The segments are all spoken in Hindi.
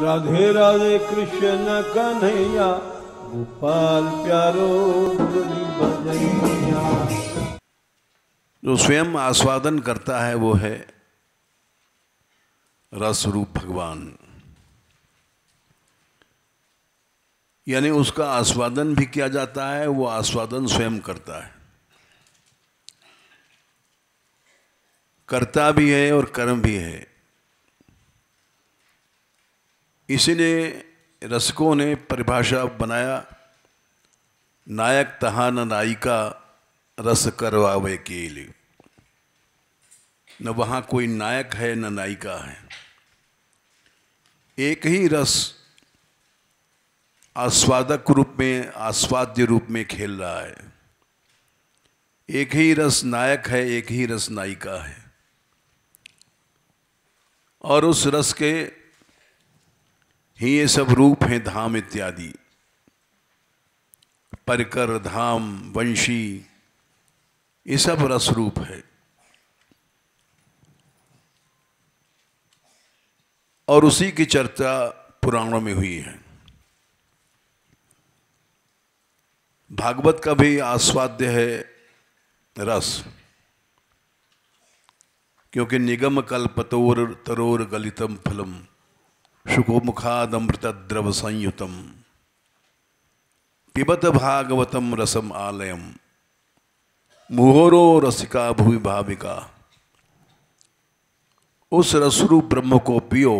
राधे राधे कृष्ण कन्हैया गोपाल प्यारो जो स्वयं आस्वादन करता है वो है रस रूप भगवान यानी उसका आस्वादन भी किया जाता है वो आस्वादन स्वयं करता है करता भी है और कर्म भी है इसीलिए रसकों ने परिभाषा बनाया नायक तहा न नायिका रस करवावे के लिए न वहाँ कोई नायक है न नायिका है एक ही रस आस्वादक रूप में आस्वाद्य रूप में खेल रहा है एक ही रस नायक है एक ही रस नायिका है और उस रस के ये सब रूप हैं धाम इत्यादि परकर धाम वंशी ये सब रस रूप है और उसी की चर्चा पुराणों में हुई है भागवत का भी आस्वाद्य है रस क्योंकि निगम कल्पतोर तरोर गलितम फलम शुकोमुखादमृतद्रव संयुतम पिबत भागवतम रसम आलय मुहोरो रसिका भूमि भाविका उस रसरू ब्रह्म को पियो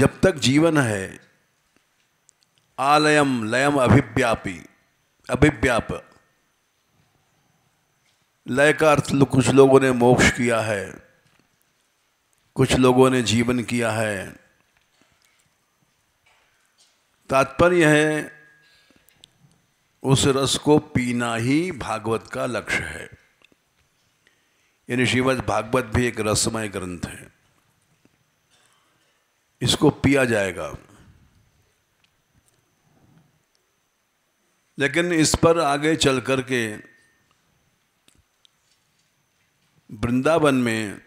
जब तक जीवन है आलयम लयम अभिव्यापी अभिव्याप लय का अर्थ कुछ लोगों ने मोक्ष किया है कुछ लोगों ने जीवन किया है तात्पर्य है उस रस को पीना ही भागवत का लक्ष्य है यानी श्रीमद भागवत भी एक रसमय ग्रंथ है इसको पिया जाएगा लेकिन इस पर आगे चल करके वृंदावन में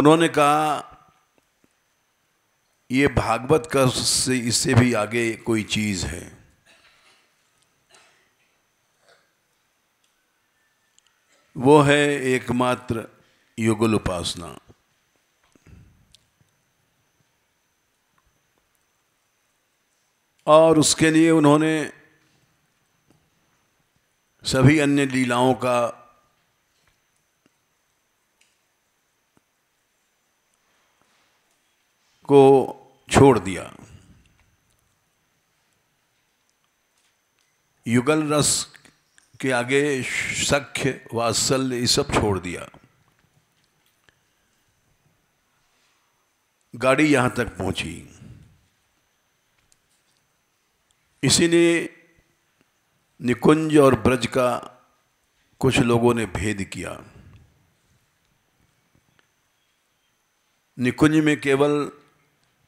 उन्होंने कहा ये भागवत का से इससे भी आगे कोई चीज़ है वो है एकमात्र युगल उपासना और उसके लिए उन्होंने सभी अन्य लीलाओं का को छोड़ दिया युगल रस के आगे सख्य वात्सल्य सब छोड़ दिया गाड़ी यहां तक पहुंची इसी ने निकुंज और ब्रज का कुछ लोगों ने भेद किया निकुंज में केवल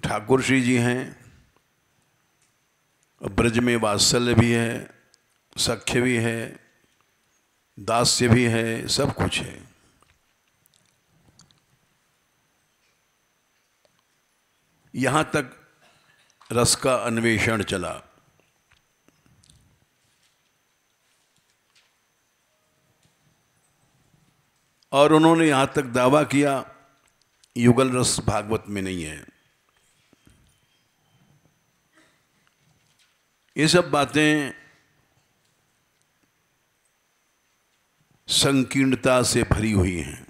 ठाकुर श्री जी हैं ब्रज में वात्सल्य भी है सख्य भी है दास्य भी है सब कुछ है यहाँ तक रस का अन्वेषण चला और उन्होंने यहाँ तक दावा किया युगल रस भागवत में नहीं है ये सब बातें संकीर्णता से भरी हुई हैं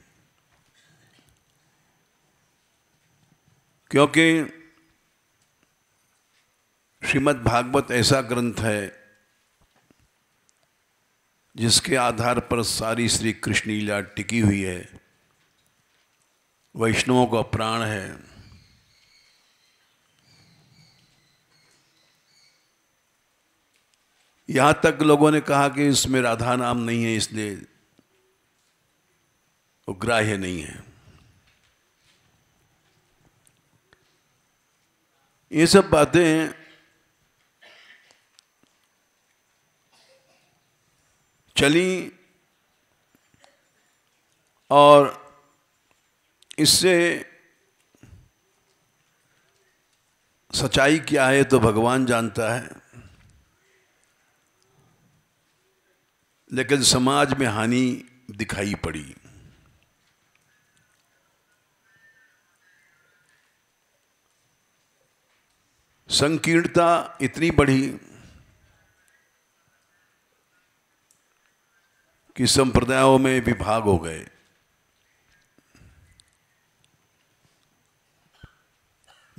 क्योंकि श्रीमद् भागवत ऐसा ग्रंथ है जिसके आधार पर सारी श्री कृष्ण लीला टिकी हुई है वैष्णवों का प्राण है यहां तक लोगों ने कहा कि इसमें राधा नाम नहीं है इसलिए वो ग्राह्य नहीं है ये सब बातें चली और इससे सच्चाई क्या है तो भगवान जानता है लेकिन समाज में हानि दिखाई पड़ी संकीर्णता इतनी बढ़ी कि संप्रदायों में विभाग हो गए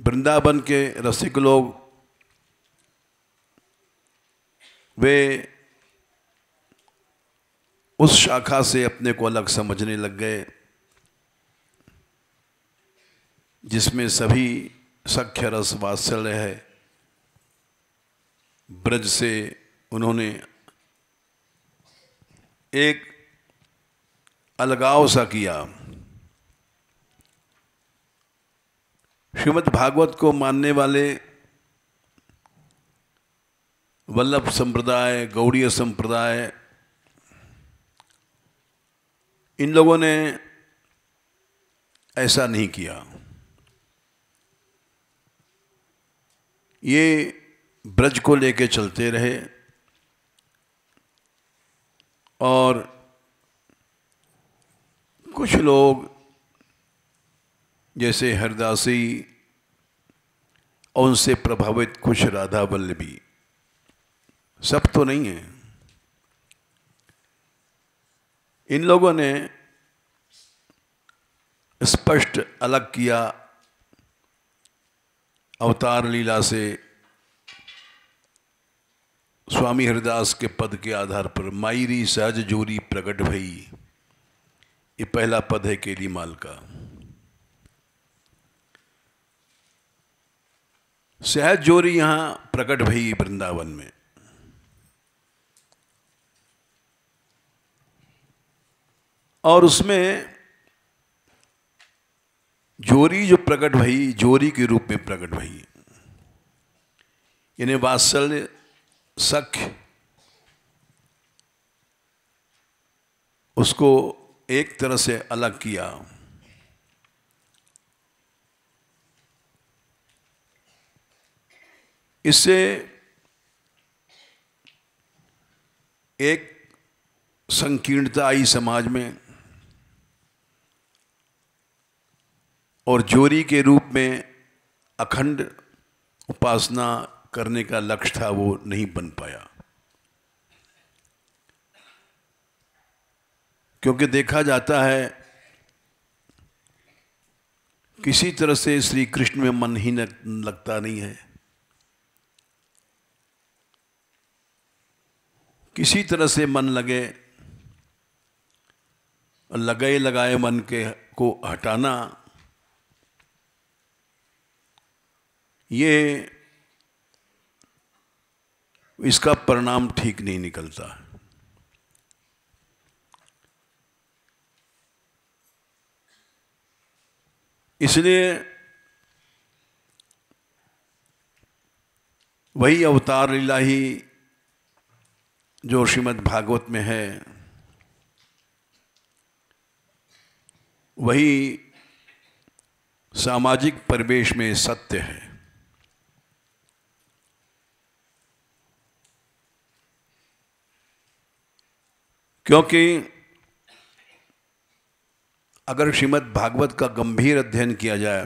वृंदावन के रसिक लोग वे उस शाखा से अपने को अलग समझने लग गए जिसमें सभी सख्य रस वात्सल्य है ब्रज से उन्होंने एक अलगाव सा किया श्रीमद भागवत को मानने वाले वल्लभ संप्रदाय गौड़ीय संप्रदाय इन लोगों ने ऐसा नहीं किया ये ब्रज को लेके चलते रहे और कुछ लोग जैसे हरदासी और उनसे प्रभावित कुछ राधा वल्लभी सब तो नहीं है इन लोगों ने स्पष्ट अलग किया अवतार लीला से स्वामी हरिदास के पद के आधार पर मायरी सहज जोरी प्रकट भई ये पहला पद है केली माल का सहज जोरी यहाँ प्रकट भई वृंदावन में और उसमें जोरी जो प्रकट भई जोरी के रूप में प्रकट भई यानी वात्सल्य सख्य उसको एक तरह से अलग किया इससे एक संकीर्णता आई समाज में और जोरी के रूप में अखंड उपासना करने का लक्ष्य था वो नहीं बन पाया क्योंकि देखा जाता है किसी तरह से श्री कृष्ण में मन ही लगता नहीं है किसी तरह से मन लगे लगाए लगाए मन के को हटाना ये इसका परिणाम ठीक नहीं निकलता इसलिए वही अवतार इलाही जो श्रीमद् भागवत में है वही सामाजिक परिवेश में सत्य है क्योंकि अगर श्रीमद् भागवत का गंभीर अध्ययन किया जाए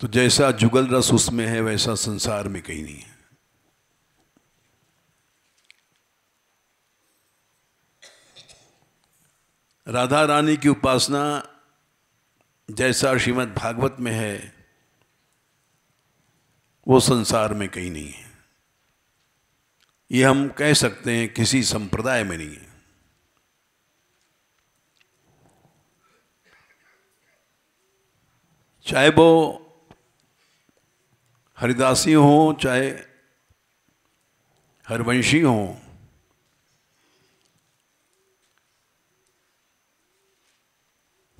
तो जैसा जुगल रस उसमें है वैसा संसार में कहीं नहीं है राधा रानी की उपासना जैसा श्रीमद् भागवत में है वो संसार में कहीं नहीं है ये हम कह सकते हैं किसी संप्रदाय में नहीं है चाहे वो हरिदासी हो चाहे हरवंशी हो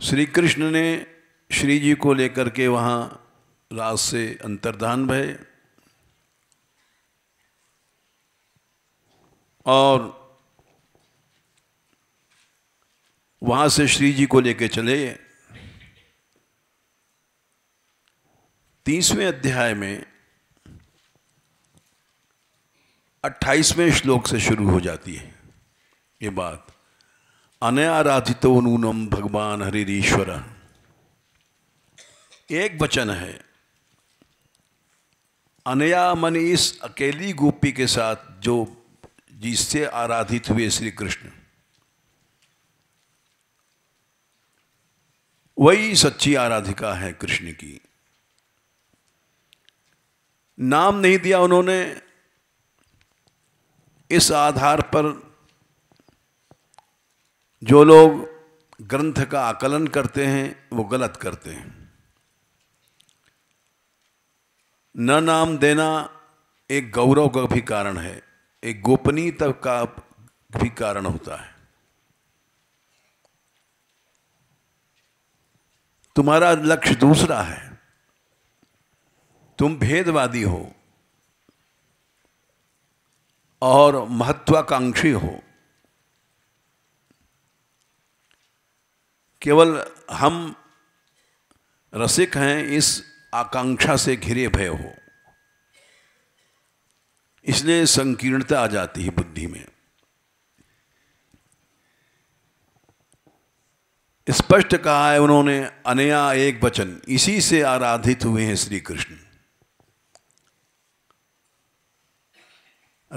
श्री कृष्ण ने श्री जी को लेकर के वहाँ रात से अंतर्धान भय और वहां से श्री जी को लेकर चले तीसवें अध्याय में अट्ठाईसवें श्लोक से शुरू हो जाती है ये बात अनयाराधितो नूनम भगवान हरिश्वर एक वचन है अनया मनीष अकेली गोपी के साथ जो जिससे आराधित हुए श्री कृष्ण वही सच्ची आराधिका है कृष्ण की नाम नहीं दिया उन्होंने इस आधार पर जो लोग ग्रंथ का आकलन करते हैं वो गलत करते हैं न नाम देना एक गौरव का भी कारण है एक गोपनीयता का भी कारण होता है तुम्हारा लक्ष्य दूसरा है तुम भेदवादी हो और महत्वाकांक्षी हो केवल हम रसिक हैं इस आकांक्षा से घिरे भय हो इसलिए संकीर्णता आ जाती है बुद्धि में स्पष्ट कहा है उन्होंने अनया एक वचन इसी से आराधित हुए हैं श्री कृष्ण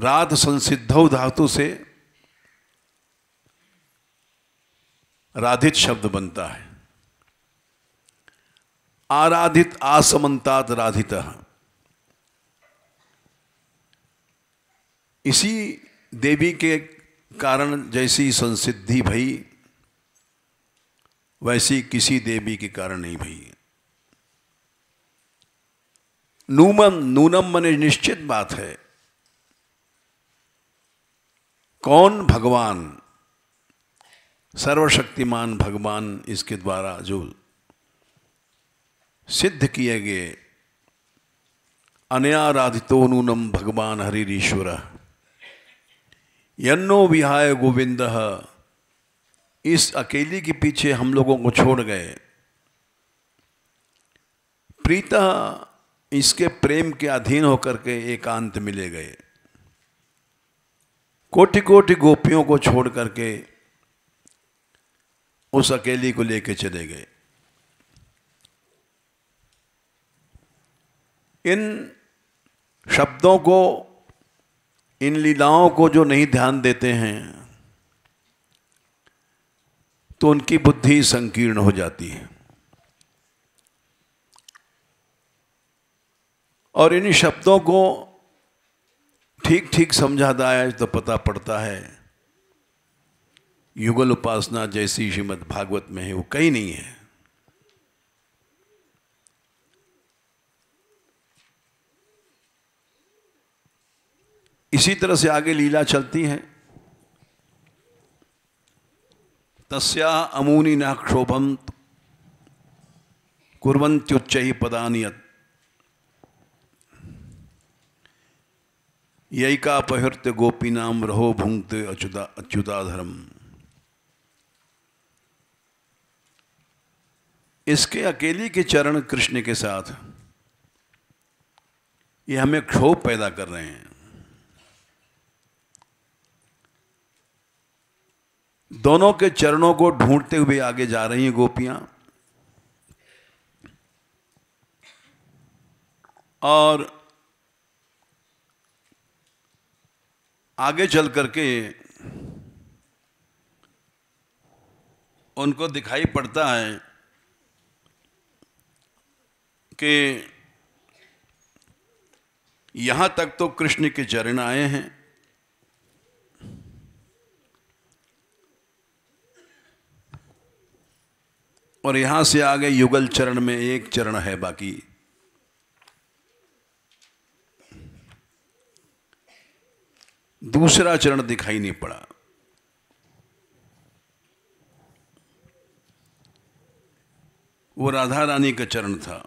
रात संसिद्धौ धातु से राधित शब्द बनता है आराधित आसमंतात राधिता इसी देवी के कारण जैसी संसिद्धि भई वैसी किसी देवी के कारण नहीं भई नूमन नूनम मने निश्चित बात है कौन भगवान सर्वशक्तिमान भगवान इसके द्वारा जो सिद्ध किए गए अनयाराधितो नूनम भगवान हरिश्वर यन्नो विहाय गोविंद इस अकेली के पीछे हम लोगों को छोड़ गए प्रीता इसके प्रेम के अधीन होकर के एकांत मिले गए कोटि कोटि गोपियों को छोड़ करके उस अकेली को लेके चले गए इन शब्दों को इन लीलाओं को जो नहीं ध्यान देते हैं तो उनकी बुद्धि संकीर्ण हो जाती है और इन शब्दों को ठीक ठीक समझा दाया तो पता पड़ता है युगल उपासना जैसी श्रीमद भागवत में है वो कहीं नहीं है इसी तरह से आगे लीला चलती है तस्या अमूनी न क्षोभम कुरंत्युच्च पदानियत ययिका पहृत्य गोपी नाम रहो भुंगते अच्युता अच्युताधरम इसके अकेले के चरण कृष्ण के साथ ये हमें क्षोभ पैदा कर रहे हैं दोनों के चरणों को ढूंढते हुए आगे जा रही हैं गोपियां और आगे चल करके उनको दिखाई पड़ता है कि यहां तक तो कृष्ण के चरण आए हैं और यहां से आगे युगल चरण में एक चरण है बाकी दूसरा चरण दिखाई नहीं पड़ा वो राधा रानी का चरण था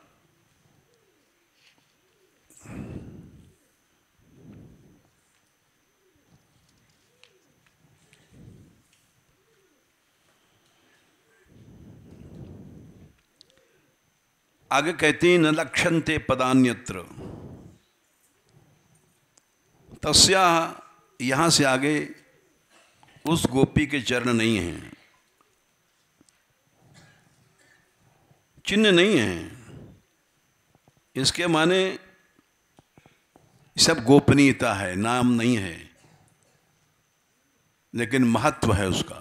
आगे कहते हैं न लक्षणते पदान्यत्र तस्या यहाँ से आगे उस गोपी के चरण नहीं हैं चिन्ह नहीं है इसके माने सब गोपनीयता है नाम नहीं है लेकिन महत्व है उसका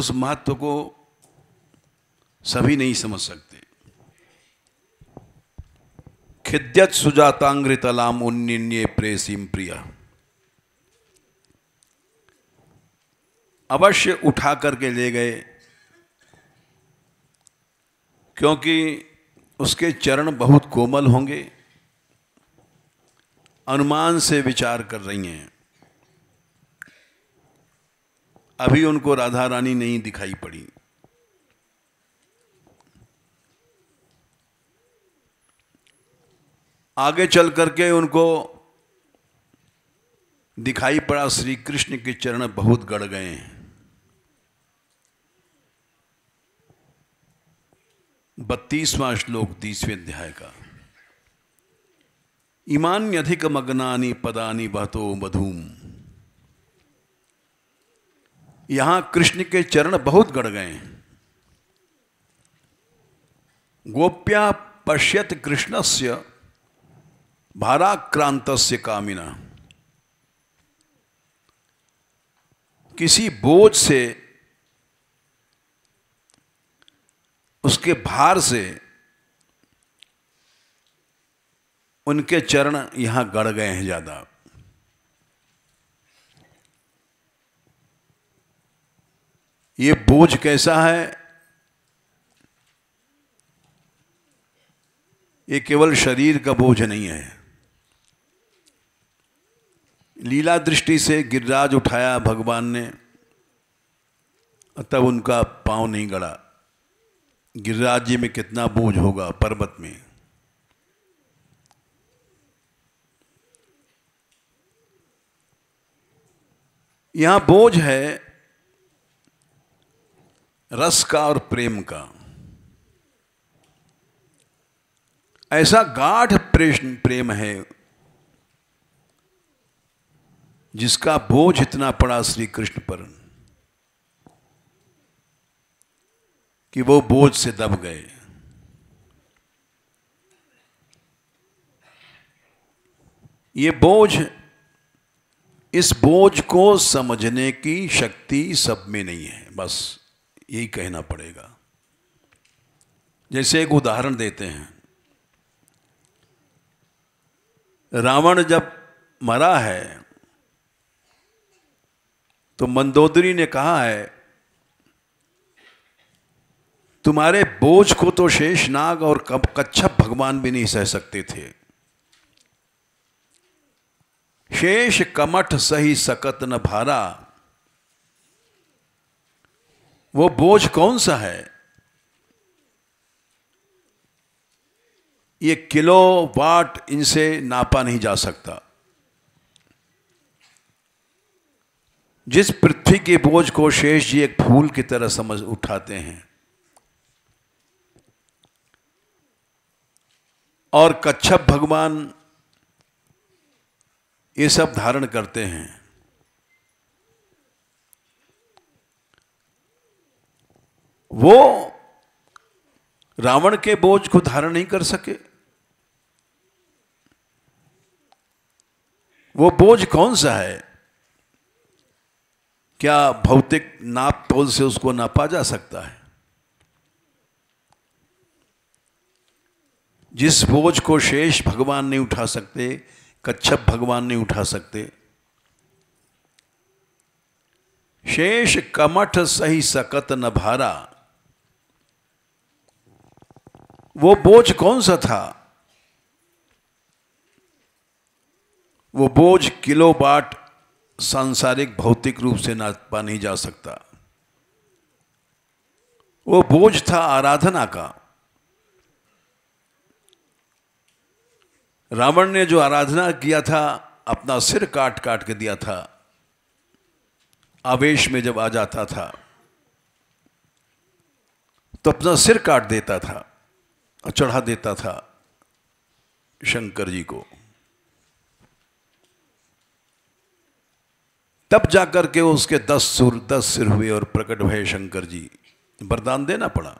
उस महत्व को सभी नहीं समझ सकते खिद्यत सुजातांग्रितलाम उन्नीन्य प्रेसिम प्रिया अवश्य उठा करके ले गए क्योंकि उसके चरण बहुत कोमल होंगे अनुमान से विचार कर रही हैं अभी उनको राधा रानी नहीं दिखाई पड़ी आगे चल करके उनको दिखाई पड़ा श्री कृष्ण के चरण बहुत गड़ गए हैं बत्तीसवां श्लोक तीसवें अध्याय का इमान्यधिक मग्नानी पदानी बहतो मधूम यहां कृष्ण के चरण बहुत गड़ गए गोप्या पश्यत कृष्णस्य भाराक्रांत से कामिना किसी बोझ से उसके भार से उनके चरण यहां गड़ गए हैं ज्यादा ये बोझ कैसा है ये केवल शरीर का बोझ नहीं है लीला दृष्टि से गिरिराज उठाया भगवान ने तब उनका पांव नहीं गड़ा गिरिराज जी में कितना बोझ होगा पर्वत में यहां बोझ है रस का और प्रेम का ऐसा गाढ़ प्रेम है जिसका बोझ इतना पड़ा श्री कृष्ण पर कि वो बोझ से दब गए ये बोझ इस बोझ को समझने की शक्ति सब में नहीं है बस यही कहना पड़ेगा जैसे एक उदाहरण देते हैं रावण जब मरा है तो मंदोदरी ने कहा है तुम्हारे बोझ को तो शेषनाग और कच्छप भगवान भी नहीं सह सकते थे शेष कमठ सही सकत न भारा वो बोझ कौन सा है ये किलो वाट इनसे नापा नहीं जा सकता जिस पृथ्वी के बोझ को शेष जी एक फूल की तरह समझ उठाते हैं और कच्छप भगवान ये सब धारण करते हैं वो रावण के बोझ को धारण नहीं कर सके वो बोझ कौन सा है क्या भौतिक नाप तोल से उसको नापा जा सकता है जिस बोझ को शेष भगवान नहीं उठा सकते कच्छप भगवान नहीं उठा सकते शेष कमठ सही सकत न भारा वो बोझ कौन सा था वो बोझ किलो बाट सांसारिक भौतिक रूप से नापा नहीं जा सकता वो बोझ था आराधना का रावण ने जो आराधना किया था अपना सिर काट काट के दिया था आवेश में जब आ जाता था तो अपना सिर काट देता था और चढ़ा देता था शंकर जी को तब जाकर के उसके दस सुर दस सिर हुए और प्रकट हुए शंकर जी वरदान देना पड़ा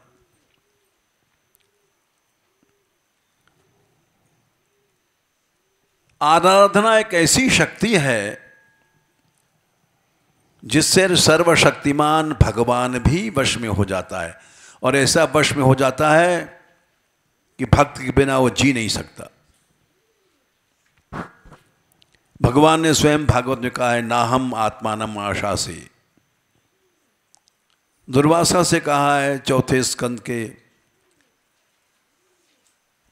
आराधना एक ऐसी शक्ति है जिससे सर्वशक्तिमान भगवान भी वश में हो जाता है और ऐसा वश में हो जाता है कि भक्त के बिना वो जी नहीं सकता भगवान ने स्वयं भागवत में कहा है ना हम आत्मानम आशा से दुर्वासा से कहा है चौथे स्कंद के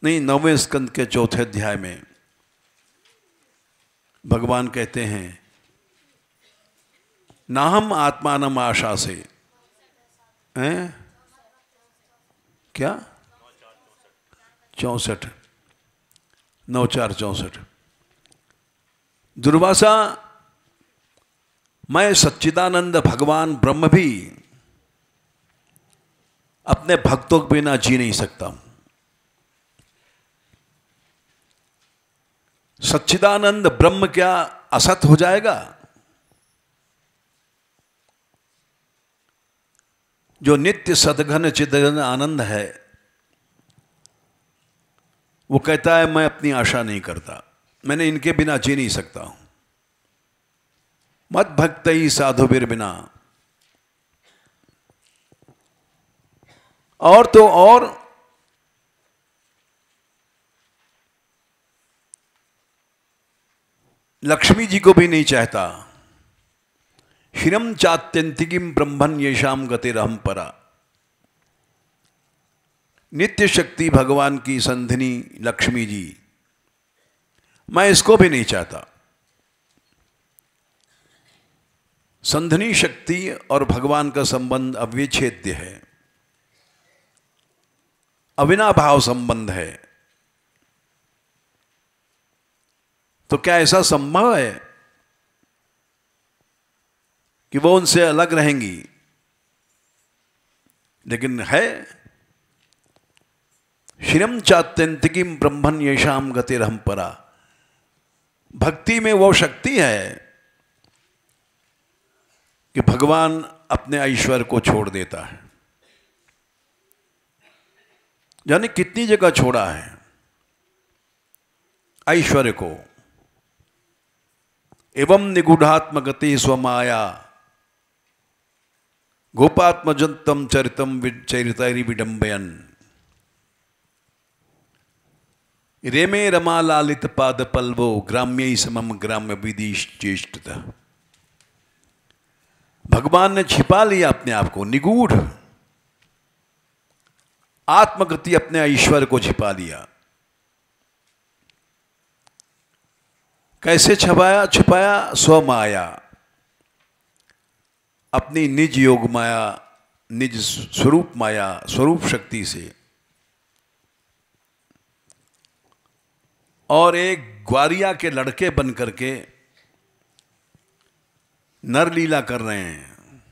नहीं नौवें स्कंद के चौथे अध्याय में भगवान कहते हैं ना हम आत्मानम आशा से हैं क्या चौंसठ नौ चार चौंसठ दुर्वासा मैं सच्चिदानंद भगवान ब्रह्म भी अपने भक्तों के बिना जी नहीं सकता हूं सच्चिदानंद ब्रह्म क्या असत हो जाएगा जो नित्य सदघन चिदघन आनंद है वो कहता है मैं अपनी आशा नहीं करता मैंने इनके बिना जी नहीं सकता हूं मत भक्त ही साधु बिर बिना और तो और लक्ष्मी जी को भी नहीं चाहता हिरम चात्यंतिकिम ब्रह्मन येषाम गतिरहम परा नित्य शक्ति भगवान की संधिनी लक्ष्मी जी मैं इसको भी नहीं चाहता संधनी शक्ति और भगवान का संबंध अविच्छेद्य है अविनाभाव संबंध है तो क्या ऐसा संभव है कि वो उनसे अलग रहेंगी लेकिन है श्रीम चात्यंतिकीम ब्रह्मण यशाम गतिरहम परा भक्ति में वो शक्ति है कि भगवान अपने ऐश्वर्य को छोड़ देता है यानी कितनी जगह छोड़ा है ऐश्वर्य को एवं निगूढ़ात्म गति स्वमाया गोपात्मजंतम चरितम चरितरी विडंबयन रेमे रमा लालित पाद पल्वो ग्राम्य समम ग्राम्य विधि चेष्ट भगवान ने छिपा लिया अपने आप को निगूढ़ आत्मगति अपने ईश्वर को छिपा लिया कैसे छपाया छिपाया स्वमाया अपनी निज योग माया निज स्वरूप माया स्वरूप शक्ति से और एक ग्वारिया के लड़के बन करके नरलीला कर रहे हैं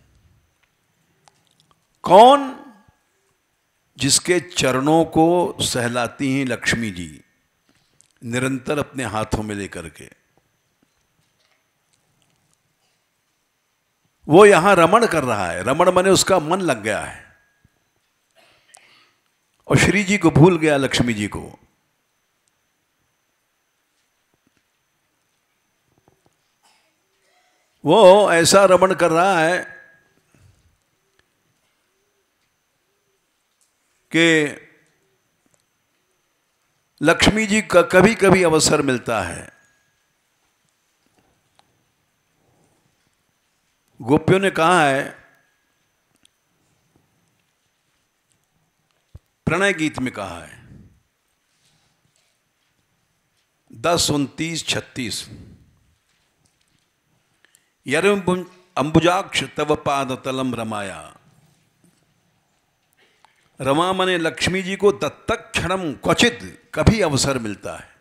कौन जिसके चरणों को सहलाती हैं लक्ष्मी जी निरंतर अपने हाथों में लेकर के वो यहां रमण कर रहा है रमण मने उसका मन लग गया है और श्री जी को भूल गया लक्ष्मी जी को वो ऐसा रमण कर रहा है कि लक्ष्मी जी का कभी कभी अवसर मिलता है गोपियों ने कहा है प्रणय गीत में कहा है दस उनतीस छत्तीस यर अंबुजाक्ष तव पाद तलम रमाया रमा मने लक्ष्मी जी को दत्तक क्षणम क्वचित कभी अवसर मिलता है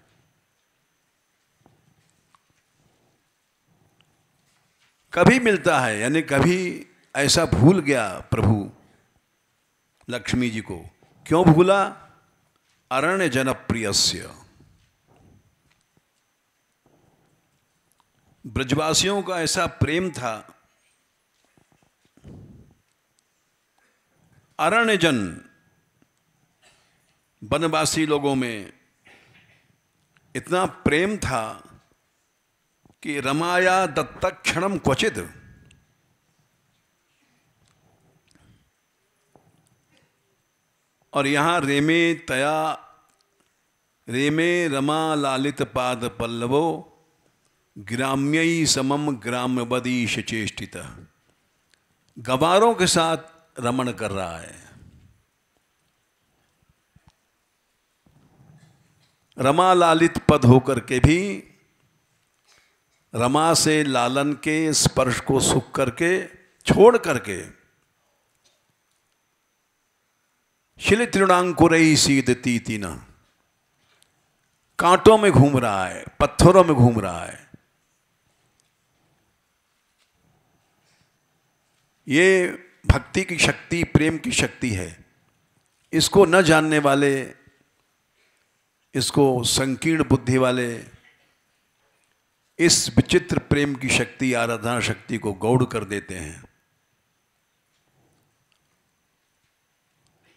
कभी मिलता है यानी कभी ऐसा भूल गया प्रभु लक्ष्मी जी को क्यों भूला अरण्य जनप्रियस्य ब्रजवासियों का ऐसा प्रेम था अरण्यजन वनवासी लोगों में इतना प्रेम था कि रमाया दत्त क्षणम क्वचित और यहां रेमे तया रेमे रमा लालित पाद पल्लवो ही समम ग्राम्यवदी सचेष्टित गवारों के साथ रमण कर रहा है रमा लालित पद होकर के भी रमा से लालन के स्पर्श को सुख करके छोड़ करके शिल त्रिणांकुर सीधती तीना कांटों में घूम रहा है पत्थरों में घूम रहा है ये भक्ति की शक्ति प्रेम की शक्ति है इसको न जानने वाले इसको संकीर्ण बुद्धि वाले इस विचित्र प्रेम की शक्ति आराधना शक्ति को गौड़ कर देते हैं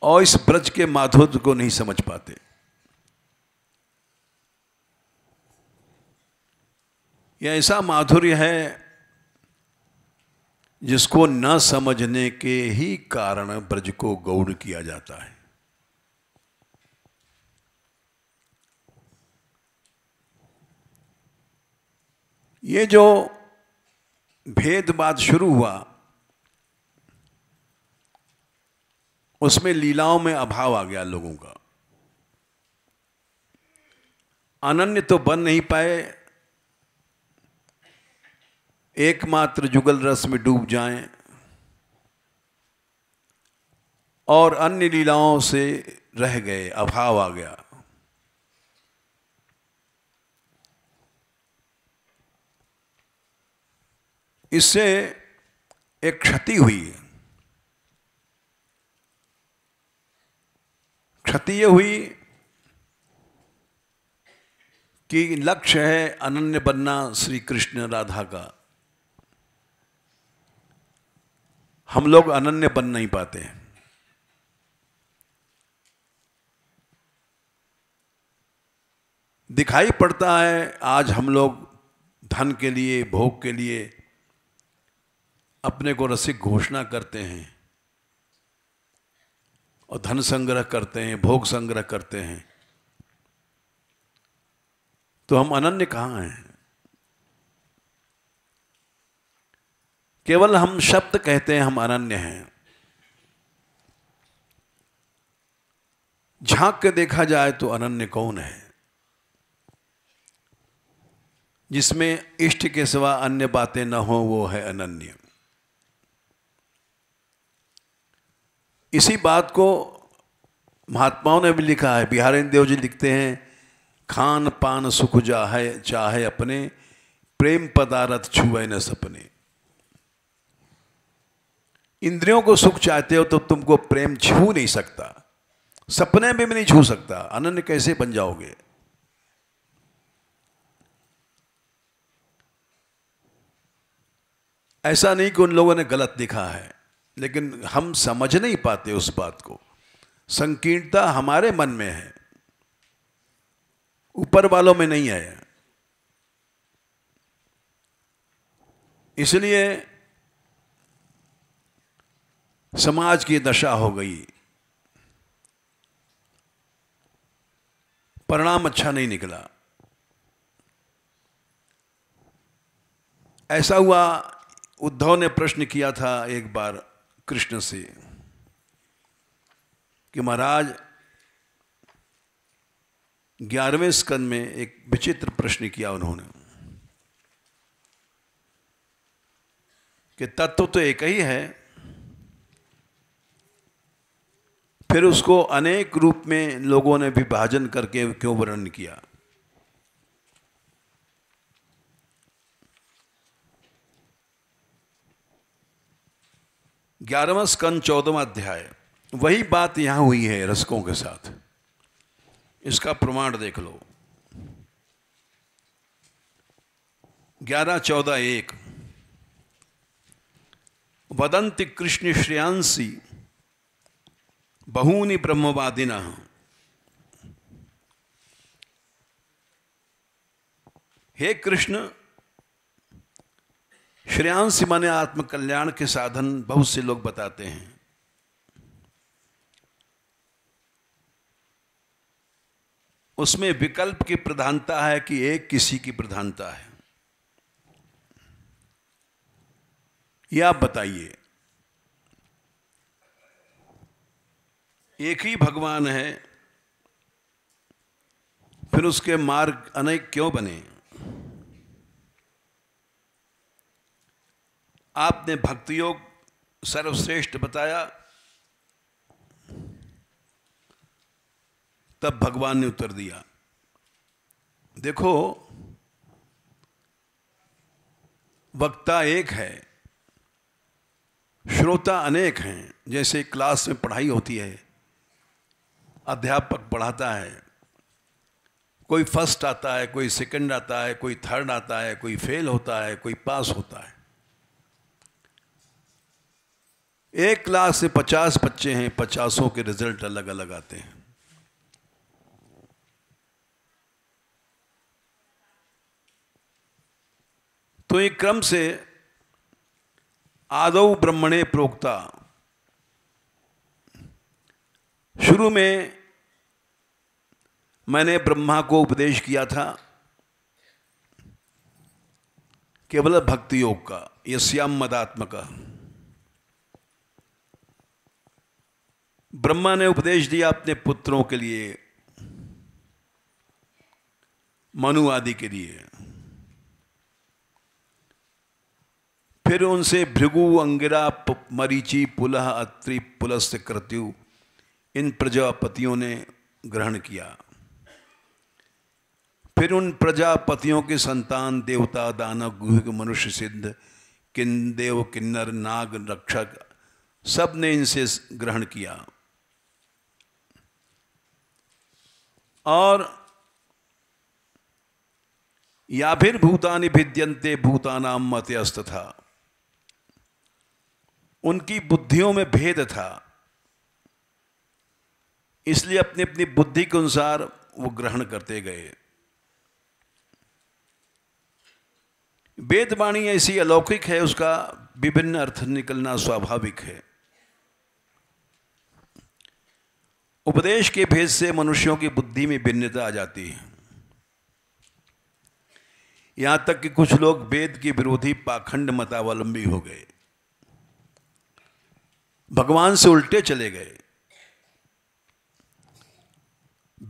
और इस ब्रज के माधुर्य को नहीं समझ पाते यह ऐसा माधुर्य है जिसको न समझने के ही कारण ब्रज को गौण किया जाता है ये जो भेदवाद शुरू हुआ उसमें लीलाओं में अभाव आ गया लोगों का अनन्य तो बन नहीं पाए एकमात्र जुगल रस में डूब जाएं और अन्य लीलाओं से रह गए अभाव आ गया इससे एक क्षति हुई क्षति ये हुई कि लक्ष्य है अनन्य बनना श्री कृष्ण राधा का हम लोग अनन्य बन नहीं पाते हैं दिखाई पड़ता है आज हम लोग धन के लिए भोग के लिए अपने को रसिक घोषणा करते हैं और धन संग्रह करते हैं भोग संग्रह करते हैं तो हम अनन्य कहाँ हैं केवल हम शब्द कहते हैं हम अनन्य हैं झांक के देखा जाए तो अनन्य कौन है जिसमें इष्ट के सिवा अन्य बातें न हो वो है अनन्य इसी बात को महात्माओं ने भी लिखा है बिहारेन्द्र देव जी लिखते हैं खान पान सुख जाहे चाहे अपने प्रेम पदारथ छुए न सपने इंद्रियों को सुख चाहते हो तो तुमको प्रेम छू नहीं सकता सपने में भी नहीं छू सकता अनन्य कैसे बन जाओगे ऐसा नहीं कि उन लोगों ने गलत दिखा है लेकिन हम समझ नहीं पाते उस बात को संकीर्णता हमारे मन में है ऊपर वालों में नहीं है इसलिए समाज की दशा हो गई परिणाम अच्छा नहीं निकला ऐसा हुआ उद्धव ने प्रश्न किया था एक बार कृष्ण से कि महाराज ग्यारहवें स्कंद में एक विचित्र प्रश्न किया उन्होंने कि तत्व तो एक ही है फिर उसको अनेक रूप में लोगों ने विभाजन करके क्यों वर्णन किया ग्यारहवा स्कंद चौदहवा अध्याय वही बात यहां हुई है रसकों के साथ इसका प्रमाण देख लो ग्यारह चौदह एक वदंत कृष्ण श्रेयांसी बहूनी ब्रह्मवादिना हे कृष्ण श्रेयांश माने आत्मकल्याण के साधन बहुत से लोग बताते हैं उसमें विकल्प की प्रधानता है कि एक किसी की प्रधानता है यह आप बताइए एक ही भगवान है फिर उसके मार्ग अनेक क्यों बने आपने भक्ति योग सर्वश्रेष्ठ बताया तब भगवान ने उत्तर दिया देखो वक्ता एक है श्रोता अनेक हैं जैसे क्लास में पढ़ाई होती है अध्यापक पढ़ाता है कोई फर्स्ट आता है कोई सेकंड आता है कोई थर्ड आता है कोई फेल होता है कोई पास होता है एक लाख से पचास बच्चे हैं पचासों के रिजल्ट अलग अलग आते हैं तो एक क्रम से आदौ ब्रह्मणे प्रोक्ता शुरू में मैंने ब्रह्मा को उपदेश किया था केवल भक्ति योग का यश्याम मदात्म का ब्रह्मा ने उपदेश दिया अपने पुत्रों के लिए मनु आदि के लिए फिर उनसे भृगु अंगिरा मरीचि पुलह अत्रि पुलस्त कृत्यु इन प्रजापतियों ने ग्रहण किया फिर उन प्रजापतियों के संतान देवता दानव गुहिक मनुष्य सिद्ध किन देव किन्नर नाग रक्षक सब ने इनसे ग्रहण किया और या फिर भूतानि भिद्यंते भूतानाम मत्यस्त था उनकी बुद्धियों में भेद था इसलिए अपनी अपनी बुद्धि के अनुसार वो ग्रहण करते गए वेदवाणी ऐसी अलौकिक है उसका विभिन्न अर्थ निकलना स्वाभाविक है उपदेश के भेद से मनुष्यों की बुद्धि में भिन्नता आ जाती है यहां तक कि कुछ लोग वेद के विरोधी पाखंड मतावलंबी हो गए भगवान से उल्टे चले गए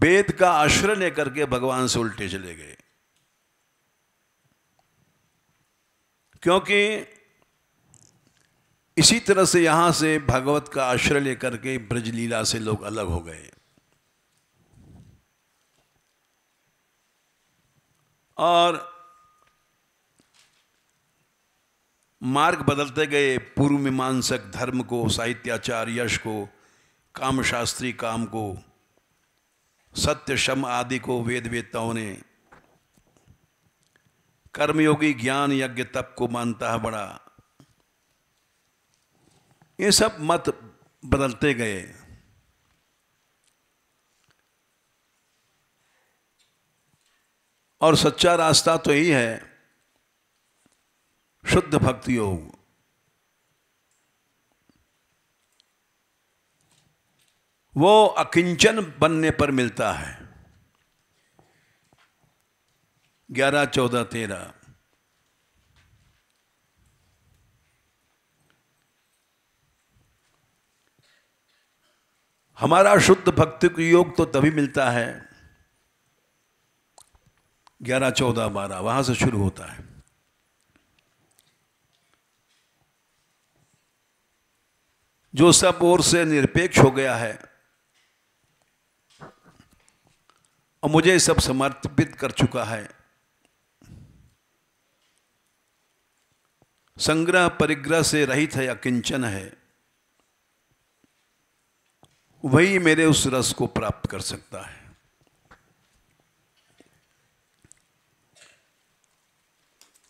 वेद का आश्रय लेकर के भगवान से उल्टे चले गए क्योंकि इसी तरह से यहाँ से भागवत का आश्रय लेकर के ब्रजलीला से लोग अलग हो गए और मार्ग बदलते गए पूर्व मीमांसक धर्म को साहित्याचार यश को कामशास्त्री काम को सत्य शम आदि को वेद वेदताओं ने कर्मयोगी ज्ञान यज्ञ तप को मानता है बड़ा ये सब मत बदलते गए और सच्चा रास्ता तो यही है शुद्ध भक्ति योग वो अकिंचन बनने पर मिलता है ग्यारह चौदह तेरह हमारा शुद्ध भक्ति को योग तो तभी मिलता है ग्यारह चौदह बारह वहां से शुरू होता है जो सब ओर से निरपेक्ष हो गया है और मुझे सब समर्पित कर चुका है संग्रह परिग्रह से रहित है या किंचन है वही मेरे उस रस को प्राप्त कर सकता है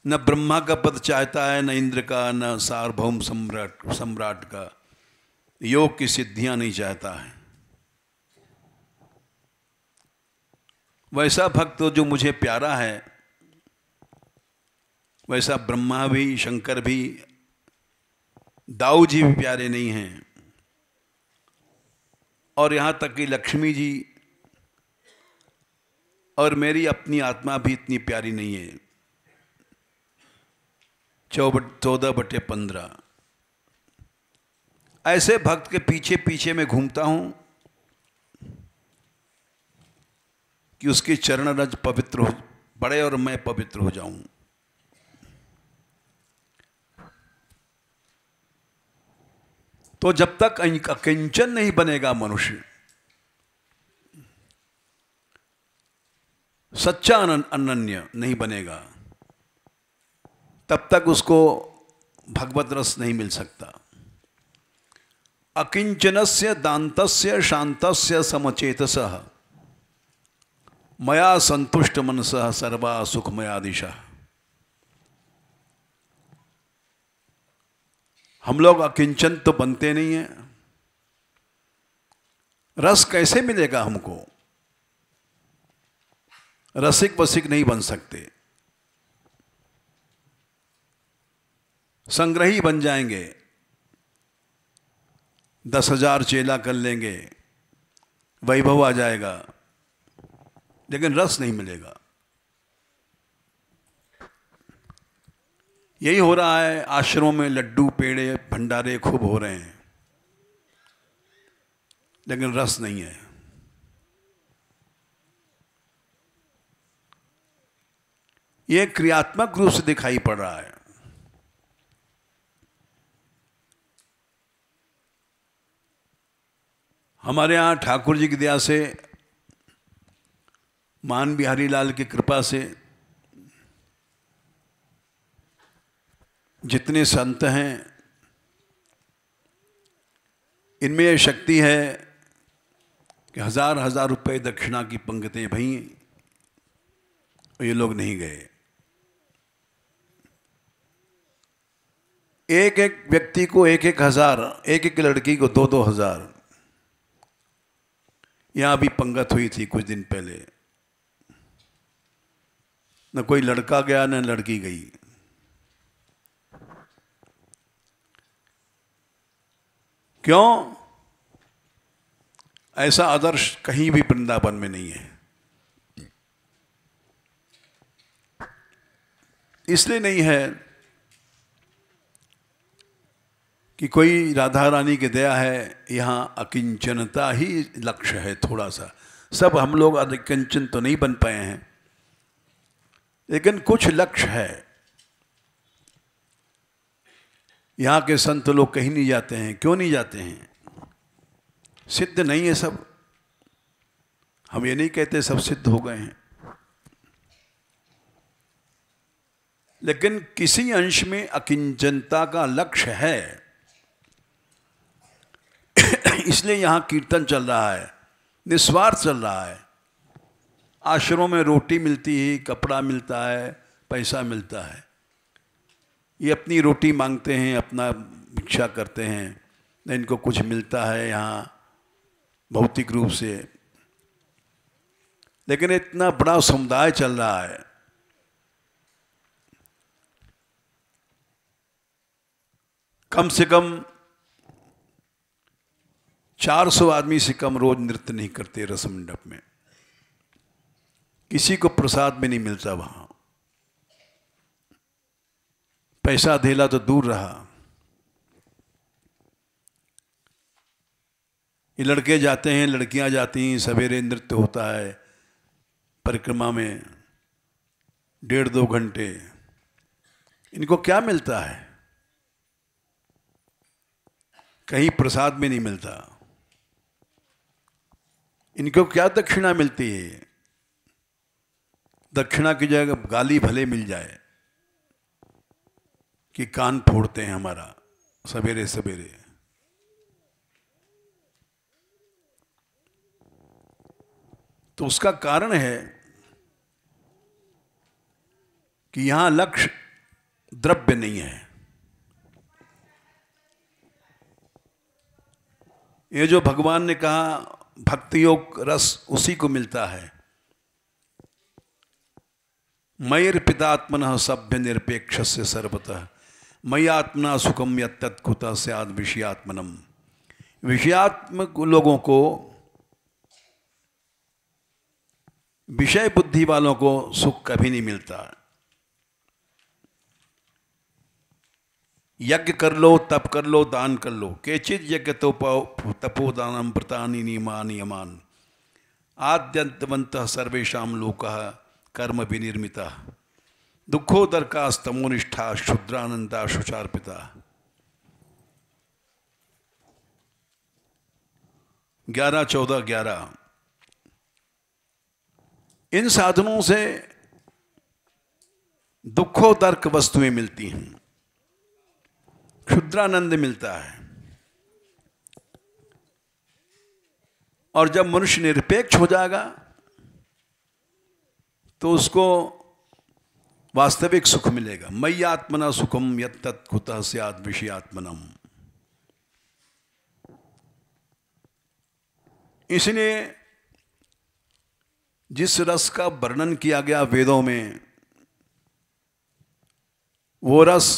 न ब्रह्मा का पद चाहता है न इंद्र का न सार्वभौम सम्राट सम्राट का योग की सिद्धियां नहीं चाहता है वैसा भक्त तो जो मुझे प्यारा है वैसा ब्रह्मा भी शंकर भी दाऊ जी भी प्यारे नहीं हैं और यहाँ तक कि लक्ष्मी जी और मेरी अपनी आत्मा भी इतनी प्यारी नहीं है चौब चौदह बटे पंद्रह ऐसे भक्त के पीछे पीछे मैं घूमता हूँ कि उसके चरण रज पवित्र हो बड़े और मैं पवित्र हो जाऊँ तो जब तक अं-, अकिंचन नहीं बनेगा मनुष्य सच्चा अनन्य नहीं बनेगा तब तक उसको भगवत रस नहीं मिल सकता अकिंचन से दात शांत समचेतस मया संतुष्ट मनस सर्वा सुखमया दिशा हम लोग अकिंचन तो बनते नहीं हैं रस कैसे मिलेगा हमको रसिक वसिक नहीं बन सकते संग्रही बन जाएंगे दस हजार चेला कर लेंगे वैभव आ जाएगा लेकिन रस नहीं मिलेगा यही हो रहा है आश्रमों में लड्डू पेड़े भंडारे खूब हो रहे हैं लेकिन रस नहीं है यह क्रियात्मक रूप से दिखाई पड़ रहा है हमारे यहां ठाकुर जी की दया से मान बिहारी लाल की कृपा से जितने संत हैं इनमें यह शक्ति है कि हजार हजार रुपए दक्षिणा की पंक्तें भई ये लोग नहीं गए एक एक व्यक्ति को एक एक हजार एक एक लड़की को दो दो हजार यहां भी पंगत हुई थी कुछ दिन पहले न कोई लड़का गया न लड़की गई क्यों ऐसा आदर्श कहीं भी वृंदावन में नहीं है इसलिए नहीं है कि कोई राधा रानी की दया है यहां अकिंचनता ही लक्ष्य है थोड़ा सा सब हम लोग अकिंचन तो नहीं बन पाए हैं लेकिन कुछ लक्ष्य है यहाँ के संत लोग कहीं नहीं जाते हैं क्यों नहीं जाते हैं सिद्ध नहीं है सब हम ये नहीं कहते सब सिद्ध हो गए हैं लेकिन किसी अंश में अकिंचनता का लक्ष्य है इसलिए यहाँ कीर्तन चल रहा है निस्वार्थ चल रहा है आश्रमों में रोटी मिलती है कपड़ा मिलता है पैसा मिलता है ये अपनी रोटी मांगते हैं अपना भिक्षा करते हैं न इनको कुछ मिलता है यहाँ भौतिक रूप से लेकिन इतना बड़ा समुदाय चल रहा है कम से कम 400 आदमी से कम रोज नृत्य नहीं करते रसमंडप में किसी को प्रसाद भी नहीं मिलता वहाँ पैसा धेला तो दूर रहा ये लड़के जाते हैं लड़कियां जाती हैं सवेरे नृत्य होता है परिक्रमा में डेढ़ दो घंटे इनको क्या मिलता है कहीं प्रसाद में नहीं मिलता इनको क्या दक्षिणा मिलती है दक्षिणा की जगह गाली भले मिल जाए कि कान फोड़ते हैं हमारा सवेरे सवेरे तो उसका कारण है कि यहां लक्ष्य द्रव्य नहीं है ये जो भगवान ने कहा भक्ति योग रस उसी को मिलता है मयर पितात्मन सभ्य निरपेक्ष से सर्वतः मयात्मना सुखम या तत्कुता स्याद विषयात्मनम विषयात्म लोगों को विषय बुद्धि वालों को सुख कभी नहीं मिलता यज्ञ कर लो तप कर लो दान कर लो केचित यज्ञ तो तपोदान व्रतानी नियमान यमान आद्यंतवंत सर्वेशा लोक कर्म विनिर्मिता दुखोदर का स्तमोनिष्ठा शुद्रानंदा पिता ग्यारह चौदह ग्यारह इन साधनों से दुखो तर्क वस्तुएं मिलती हैं क्षुद्रानंद मिलता है और जब मनुष्य निरपेक्ष हो जाएगा तो उसको वास्तविक सुख मिलेगा मई आत्मना सुखम यत्तत्कुत सियाद आत्मनम इसलिए जिस रस का वर्णन किया गया वेदों में वो रस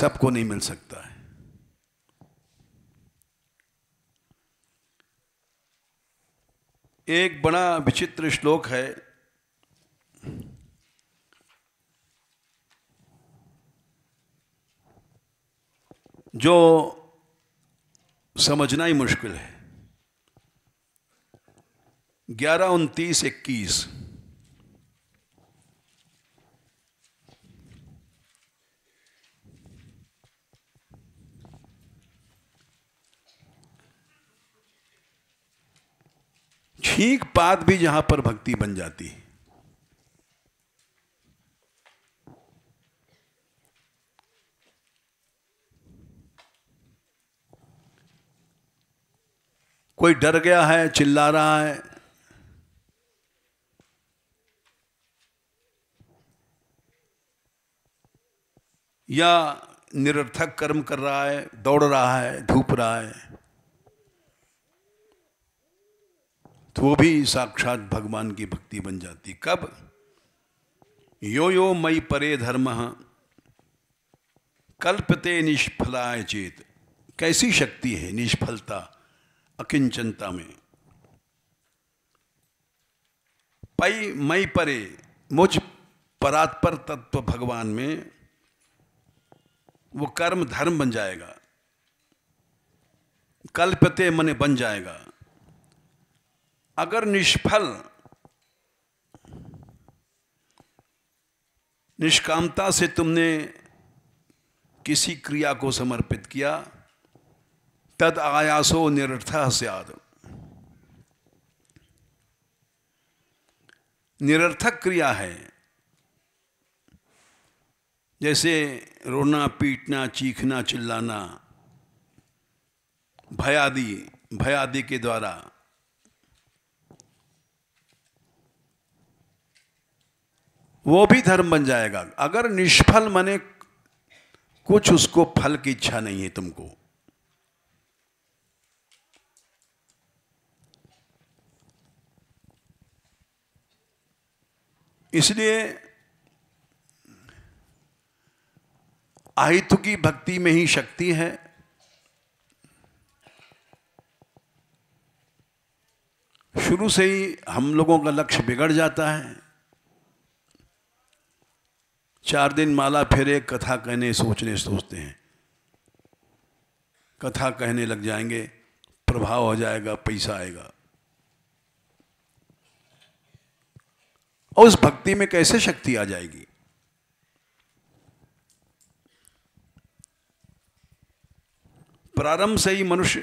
सबको नहीं मिल सकता है एक बड़ा विचित्र श्लोक है जो समझना ही मुश्किल है ग्यारह उनतीस इक्कीस ठीक बात भी जहां पर भक्ति बन जाती है कोई डर गया है चिल्ला रहा है या निरर्थक कर्म कर रहा है दौड़ रहा है धूप रहा है तो वो भी साक्षात भगवान की भक्ति बन जाती कब यो यो मई परे धर्म कल्पते निष्फलाय चेत कैसी शक्ति है निष्फलता अकिंचनता में पै मई परे मुझ परात्पर तत्व भगवान में वो कर्म धर्म बन जाएगा कल्पते मने बन जाएगा अगर निष्फल निष्कामता से तुमने किसी क्रिया को समर्पित किया तद आयासो निरर्थ सियाद निरर्थक क्रिया है जैसे रोना पीटना चीखना चिल्लाना भयादि भयादि के द्वारा वो भी धर्म बन जाएगा अगर निष्फल मने कुछ उसको फल की इच्छा नहीं है तुमको इसलिए आहित्व की भक्ति में ही शक्ति है शुरू से ही हम लोगों का लक्ष्य बिगड़ जाता है चार दिन माला फेरे कथा कहने सोचने सोचते हैं कथा कहने लग जाएंगे प्रभाव हो जाएगा पैसा आएगा और उस भक्ति में कैसे शक्ति आ जाएगी प्रारंभ से ही मनुष्य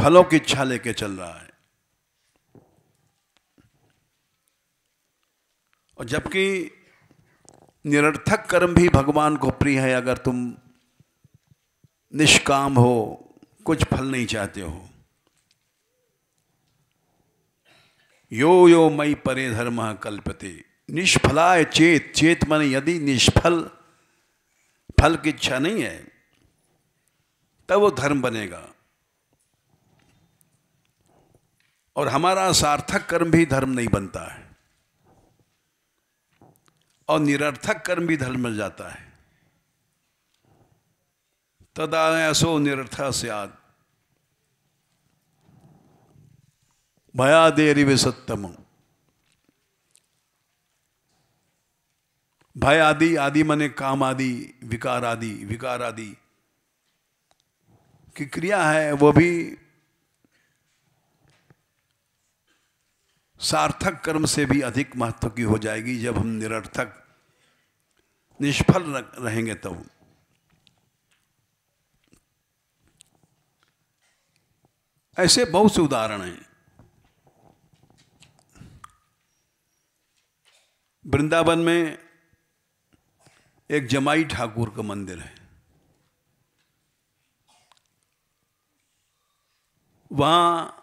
फलों की इच्छा लेके चल रहा है और जबकि निरर्थक कर्म भी भगवान को प्रिय है अगर तुम निष्काम हो कुछ फल नहीं चाहते हो यो यो मई परे धर्म कल्पते निष्फलाय चेत चेत मन यदि निष्फल फल की इच्छा नहीं है तब वो धर्म बनेगा और हमारा सार्थक कर्म भी धर्म नहीं बनता है और निरर्थक कर्म भी धर्म बन जाता है तदा ऐसो निरर्थ से आद भयादेरिव सत्यम भय आदि आदि मने काम आदि विकार आदि विकार आदि की क्रिया है वो भी सार्थक कर्म से भी अधिक महत्व की हो जाएगी जब हम निरर्थक निष्फल रहेंगे तब तो। ऐसे बहुत से उदाहरण हैं वृंदावन में एक जमाई ठाकुर का मंदिर है वहाँ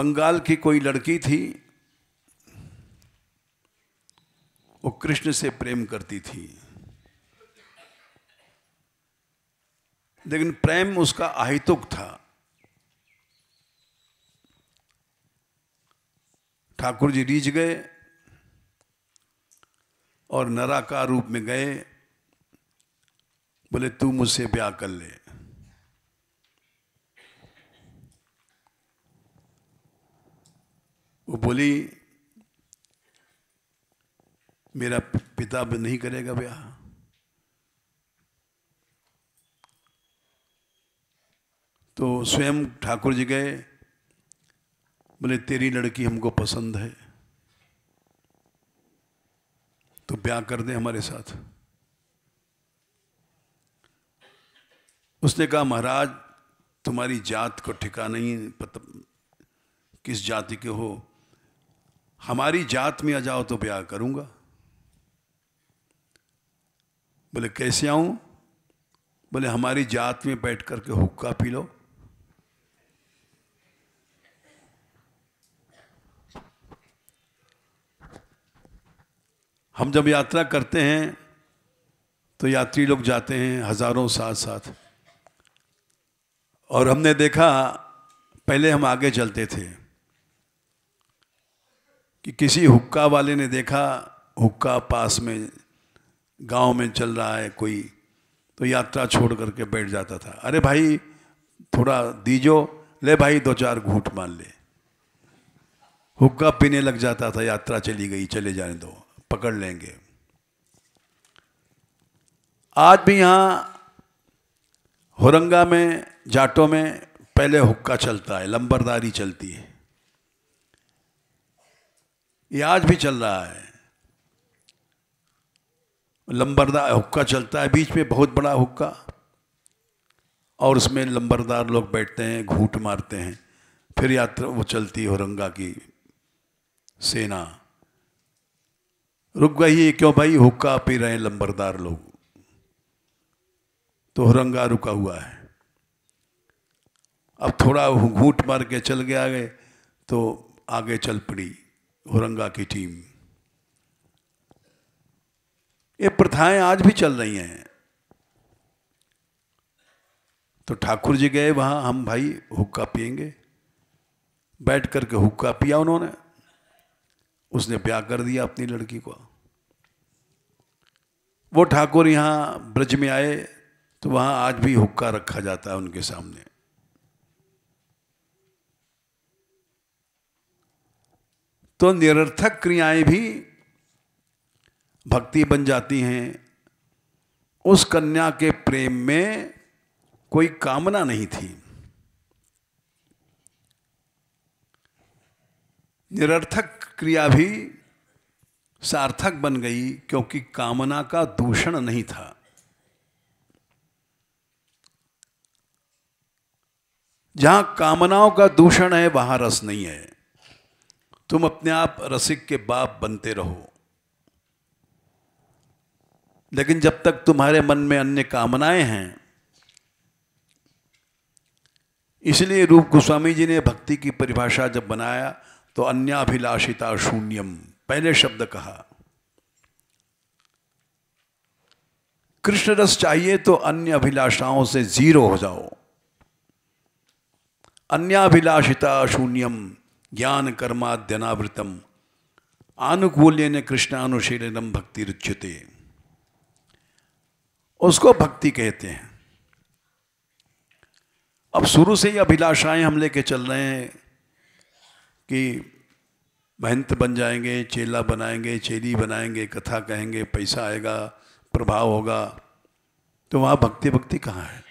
बंगाल की कोई लड़की थी वो कृष्ण से प्रेम करती थी लेकिन प्रेम उसका आहितुक था ठाकुर जी रीझ गए और नराकार रूप में गए बोले तू मुझसे ब्याह कर ले वो बोली मेरा पिता भी नहीं करेगा ब्याह तो स्वयं ठाकुर जी गए बोले तेरी लड़की हमको पसंद है तो ब्याह कर दे हमारे साथ उसने कहा महाराज तुम्हारी जात को ठिका नहीं पता किस जाति के हो हमारी जात में आ जाओ तो ब्याह करूंगा बोले कैसे आऊं बोले हमारी जात में बैठ करके हुक्का पी लो हम जब यात्रा करते हैं तो यात्री लोग जाते हैं हजारों साथ साथ और हमने देखा पहले हम आगे चलते थे कि किसी हुक्का वाले ने देखा हुक्का पास में गांव में चल रहा है कोई तो यात्रा छोड़ करके बैठ जाता था अरे भाई थोड़ा दीजो ले भाई दो चार घूट मान ले हुक्का पीने लग जाता था यात्रा चली गई चले जाने दो पकड़ लेंगे आज भी यहाँ होरंगा में जाटों में पहले हुक्का चलता है लंबरदारी चलती है ये आज भी चल रहा है लंबरदार हुक्का चलता है बीच में बहुत बड़ा हुक्का और उसमें लंबरदार लोग बैठते हैं घूट मारते हैं फिर यात्रा वो चलती है होरंगा की सेना रुक गई क्यों भाई हुक्का पी रहे लंबरदार लोग तो हुरंगा रुका हुआ है अब थोड़ा घूट मार के चल गया आगे तो आगे चल पड़ी हुरंगा की टीम ये प्रथाएं आज भी चल रही हैं तो ठाकुर जी गए वहां हम भाई हुक्का पियेंगे बैठ करके हुक्का पिया उन्होंने उसने ब्याह कर दिया अपनी लड़की को वो ठाकुर यहाँ ब्रज में आए तो वहाँ आज भी हुक्का रखा जाता है उनके सामने तो निरर्थक क्रियाएं भी भक्ति बन जाती हैं उस कन्या के प्रेम में कोई कामना नहीं थी निरर्थक क्रिया भी सार्थक बन गई क्योंकि कामना का दूषण नहीं था जहां कामनाओं का दूषण है वहां रस नहीं है तुम अपने आप रसिक के बाप बनते रहो लेकिन जब तक तुम्हारे मन में अन्य कामनाएं हैं इसलिए रूप गोस्वामी जी ने भक्ति की परिभाषा जब बनाया तो अन्याभिलाषिता शून्यम पहले शब्द कहा कृष्ण रस चाहिए तो अन्य अभिलाषाओं से जीरो हो जाओ अन्याभिलाषिता शून्यम ज्ञान कर्माद्यनावृतम आनुकूल्य ने कृष्णानुशीलनम भक्ति रुच्यते उसको भक्ति कहते हैं अब शुरू से ही अभिलाषाएं हम लेके चल रहे हैं कि महंत बन जाएंगे चेला बनाएंगे चेली बनाएंगे कथा कहेंगे पैसा आएगा प्रभाव होगा तो वहाँ भक्ति भक्ति कहाँ है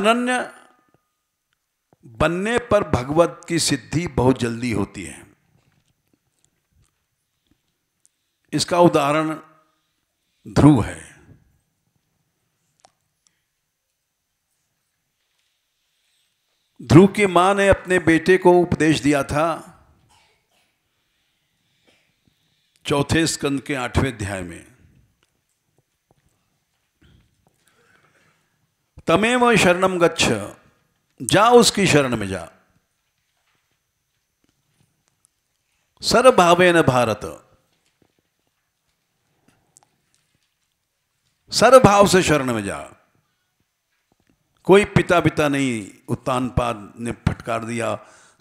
अनन्य बनने पर भगवत की सिद्धि बहुत जल्दी होती है इसका उदाहरण ध्रुव है ध्रुव की मां ने अपने बेटे को उपदेश दिया था चौथे स्कंद के आठवें अध्याय में तमेव शरणम गच्छ जा उसकी शरण में जा न भारत सर्वभाव से शरण में जा कोई पिता पिता नहीं उत्तान पाद ने फटकार दिया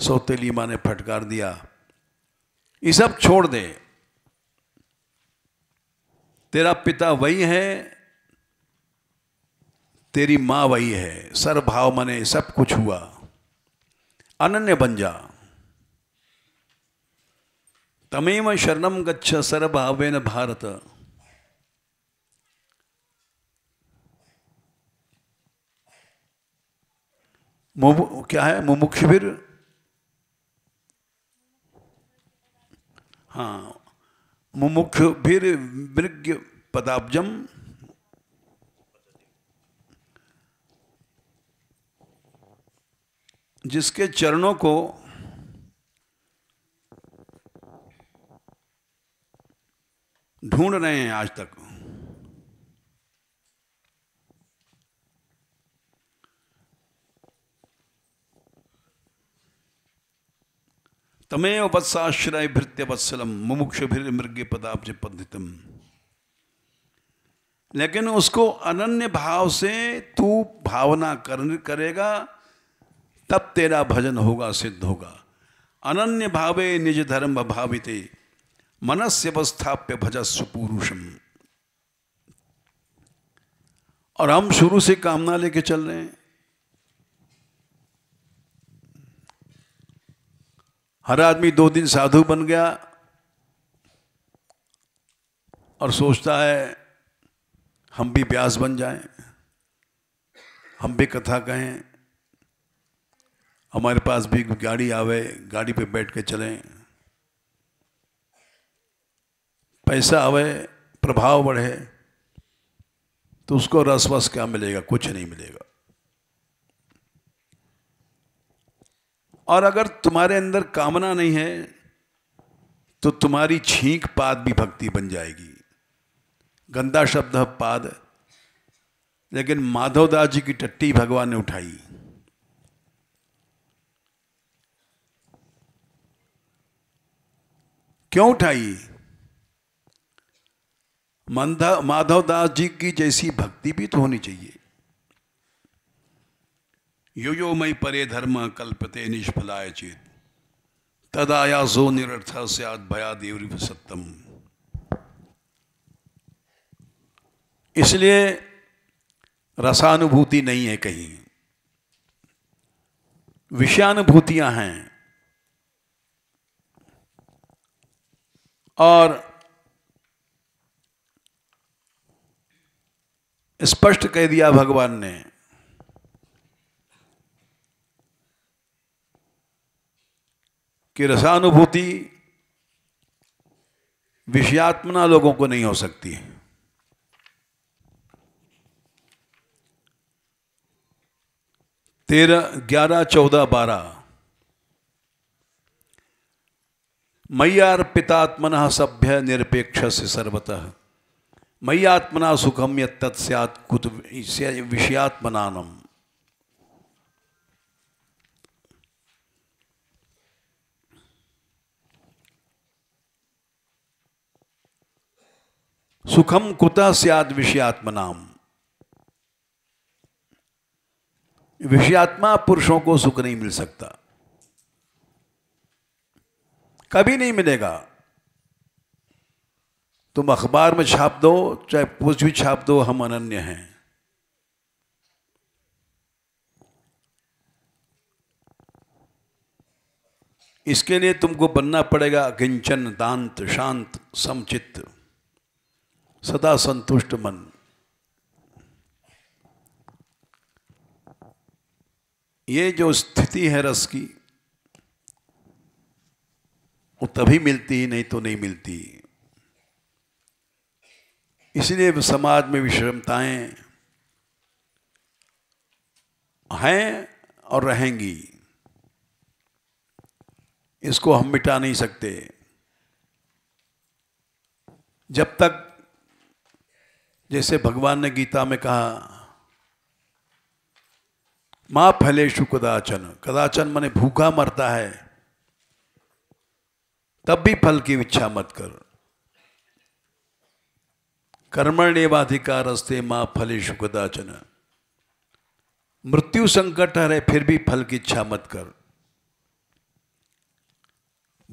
सौतेली माँ ने फटकार दिया ये सब छोड़ दे तेरा पिता वही है तेरी माँ वही है सर्वभाव मने सब कुछ हुआ अनन्य बन जा तमेव शरणम गच्छ सर्वभावेन भारत क्या है शिविर हाँ भीर मृग पदाब्जम जिसके चरणों को ढूंढ रहे हैं आज तक तमेव वत्साश्रय वत्सलम मुमुक्षभिर मृग पदाब्ज पद्धितम लेकिन उसको अनन्य भाव से तू भावना कर, करेगा तब तेरा भजन होगा सिद्ध होगा अनन्य भावे निज धर्म भाविते मनस्यवस्थाप्य भजस्व पुरुषम और हम शुरू से कामना लेके चल रहे हैं हर आदमी दो दिन साधु बन गया और सोचता है हम भी व्यास बन जाएं, हम भी कथा कहें हमारे पास भी गाड़ी आवे गाड़ी पे बैठ के चलें पैसा आवे प्रभाव बढ़े तो उसको रस वस क्या मिलेगा कुछ नहीं मिलेगा और अगर तुम्हारे अंदर कामना नहीं है तो तुम्हारी छींक पाद भी भक्ति बन जाएगी गंदा शब्द है पाद लेकिन माधवदास जी की टट्टी भगवान ने उठाई क्यों उठाई माधवदास जी की जैसी भक्ति भी तो होनी चाहिए यो यो मई परे धर्म कल्पते निष्फलाय चेत तदायासो निरर्थ सया देवरी सत्यम इसलिए रसानुभूति नहीं है कहीं विषयानुभूतियां हैं और स्पष्ट कह दिया भगवान ने कि रसानुभूति विषयात्मना लोगों को नहीं हो सकती है तेरह ग्यारह चौदह बारह मय्यार्पितात्मन सभ्य निरपेक्ष से सर्वतः मय्यात्मना सुखम यत्त कुत विषयात्मनानम सुखम कुता सियाद विषयात्म नाम विषयात्मा पुरुषों को सुख नहीं मिल सकता कभी नहीं मिलेगा तुम अखबार में छाप दो चाहे कुछ भी छाप दो हम अनन्य हैं इसके लिए तुमको बनना पड़ेगा किंचन दांत शांत समचित्त सदा संतुष्ट मन ये जो स्थिति है रस की वो तभी मिलती ही नहीं तो नहीं मिलती इसलिए समाज में विषमताएं हैं और रहेंगी इसको हम मिटा नहीं सकते जब तक जैसे भगवान ने गीता में कहा माँ फलेशु कदाचन कदाचन मने भूखा मरता है तब भी फल की इच्छा मत कर कर्मण्यवाधिकार अस्ते फले फलेशु कदाचन मृत्यु संकट है फिर भी फल की इच्छा मत कर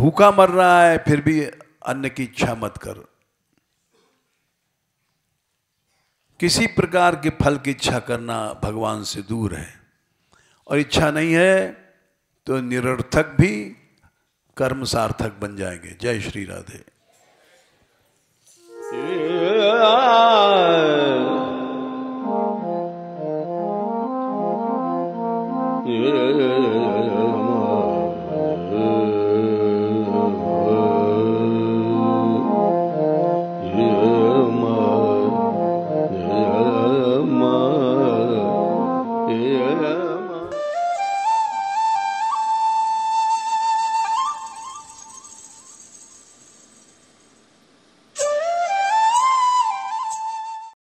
भूखा मर रहा है फिर भी अन्न की इच्छा मत कर किसी प्रकार के फल की इच्छा करना भगवान से दूर है और इच्छा नहीं है तो निरर्थक भी कर्म सार्थक बन जाएंगे जय श्री राधे Yeah.